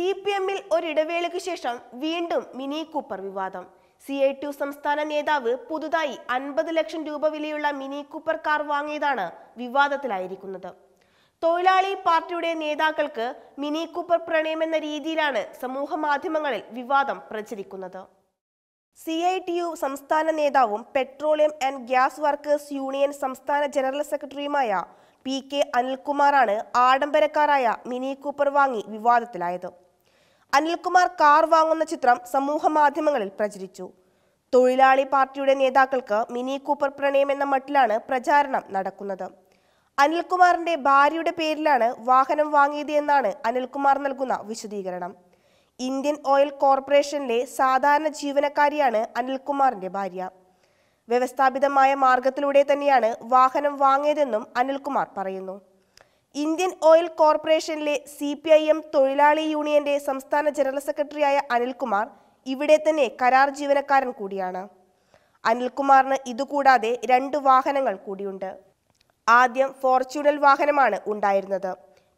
C P എമ്മിൽ ഒരിടവേളയ്ക്ക് ശേഷം വീണ്ടും മിനി കൂപ്പർ വിവാദം സി ഐ ടു സംസ്ഥാന നേതാവ് പുതുതായി അൻപത് ലക്ഷം രൂപ വിലയുള്ള മിനി കൂപ്പർ കാർ വാങ്ങിയതാണ് വിവാദത്തിലായിരിക്കുന്നത് തൊഴിലാളി പാർട്ടിയുടെ നേതാക്കൾക്ക് മിനി കൂപ്പർ പ്രണയമെന്ന രീതിയിലാണ് സമൂഹ മാധ്യമങ്ങളിൽ വിവാദം പ്രചരിക്കുന്നത് സി ഐ ടി യു സംസ്ഥാന നേതാവും petroleum and gas workers union സംസ്ഥാന ജനറൽ സെക്രട്ടറിയുമായ പി കെ അനിൽകുമാറാണ് ആഡംബരക്കാരായ മിനി കൂപ്പർ വാങ്ങി വിവാദത്തിലായത് അനിൽകുമാർ കാർ വാങ്ങുന്ന ചിത്രം സമൂഹ മാധ്യമങ്ങളിൽ പ്രചരിച്ചു തൊഴിലാളി പാർട്ടിയുടെ നേതാക്കൾക്ക് മിനി കൂപ്പർ പ്രണയം എന്ന മട്ടിലാണ് പ്രചാരണം നടക്കുന്നത് അനിൽകുമാറിന്റെ ഭാര്യയുടെ പേരിലാണ് വാഹനം വാങ്ങിയത് എന്നാണ് അനിൽകുമാർ നൽകുന്ന വിശദീകരണം ഇന്ത്യൻ ഓയിൽ കോർപ്പറേഷനിലെ സാധാരണ ജീവനക്കാരിയാണ് അനിൽകുമാറിന്റെ ഭാര്യ വ്യവസ്ഥാപിതമായ മാർഗത്തിലൂടെ തന്നെയാണ് വാഹനം വാങ്ങിയതെന്നും അനിൽകുമാർ പറയുന്നു ഇന്ത്യൻ ഓയിൽ കോർപ്പറേഷനിലെ സി പി ഐ എം തൊഴിലാളി യൂണിയന്റെ സംസ്ഥാന ജനറൽ സെക്രട്ടറിയായ അനിൽകുമാർ ഇവിടെ തന്നെ കരാർ ജീവനക്കാരൻ കൂടിയാണ് അനിൽകുമാറിന് ഇതുകൂടാതെ രണ്ട് വാഹനങ്ങൾ കൂടിയുണ്ട് ആദ്യം ഫോർച്യൂണൽ വാഹനമാണ് ഉണ്ടായിരുന്നത്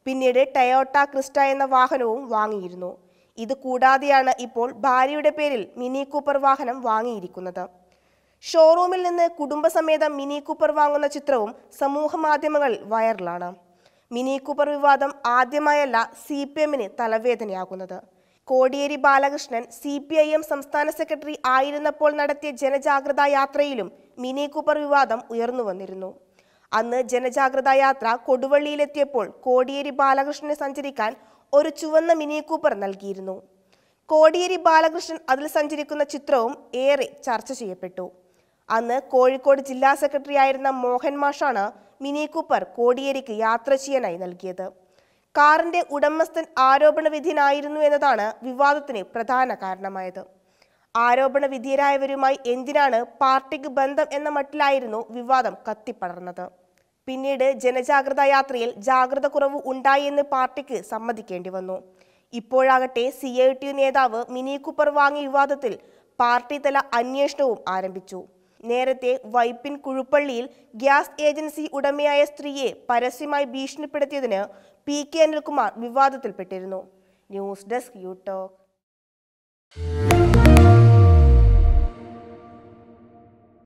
പിന്നീട് ടയോട്ട ക്രിസ്റ്റ എന്ന വാഹനവും വാങ്ങിയിരുന്നു ഇത് കൂടാതെയാണ് ഇപ്പോൾ ഭാര്യയുടെ പേരിൽ മിനി കൂപ്പർ വാഹനം വാങ്ങിയിരിക്കുന്നത് ഷോറൂമിൽ നിന്ന് കുടുംബസമേതം മിനി കൂപ്പർ വാങ്ങുന്ന ചിത്രവും സമൂഹ മാധ്യമങ്ങളിൽ വൈറലാണ് മിനി കൂപ്പർ വിവാദം ആദ്യമായല്ല സി പി എമ്മിന് തലവേദനയാകുന്നത് Kodiyeri Balakrishnan C P I M സംസ്ഥാന സെക്രട്ടറി ആയിരുന്നപ്പോൾ നടത്തിയ ജനജാഗ്രതാ യാത്രയിലും മിനി കൂപ്പർ വിവാദം ഉയർന്നു വന്നിരുന്നു അന്ന് ജനജാഗ്രതാ യാത്ര കൊടുവള്ളിയിലെത്തിയപ്പോൾ കോടിയേരി ബാലകൃഷ്ണനെ സഞ്ചരിക്കാൻ ഒരു ചുവന്ന മിനി കൂപ്പർ നൽകിയിരുന്നു കോടിയേരി ബാലകൃഷ്ണൻ അതിൽ സഞ്ചരിക്കുന്ന ചിത്രവും ഏറെ ചർച്ച ചെയ്യപ്പെട്ടു അന്ന് കോഴിക്കോട് ജില്ലാ സെക്രട്ടറി ആയിരുന്ന മോഹൻ മാഷാണ് മിനി കൂപ്പർ കോടിയേരിക്ക് യാത്ര ചെയ്യാനായി നൽകിയത് കാറിന്റെ ഉടമസ്ഥൻ ആരോപണ വിധിയനായിരുന്നു എന്നതാണ് വിവാദത്തിന് പ്രധാന കാരണമായത് ആരോപണ വിധിയരായവരുമായി എന്തിനാണ് പാർട്ടിക്ക് ബന്ധം എന്ന മട്ടിലായിരുന്നു വിവാദം കത്തിപ്പടർന്നത് പിന്നീട് ജനജാഗ്രത യാത്രയിൽ ജാഗ്രത കുറവ് എന്ന് പാർട്ടിക്ക് സമ്മതിക്കേണ്ടി വന്നു ഇപ്പോഴാകട്ടെ സി ഐ ടി നേതാവ് മിനി കൂപ്പർ വാങ്ങിയ വിവാദത്തിൽ പാർട്ടി തല അന്വേഷണവും ആരംഭിച്ചു നേരത്തെ വൈപ്പിൻ കുഴുപ്പള്ളിയിൽ ഗ്യാസ് ഏജൻസി ഉടമയായ സ്ത്രീയെ പരസ്യമായി ഭീഷണിപ്പെടുത്തിയതിന് പി കെ അനിൽകുമാർ വിവാദത്തിൽപ്പെട്ടിരുന്നു ന്യൂസ് ഡെസ്ക് യു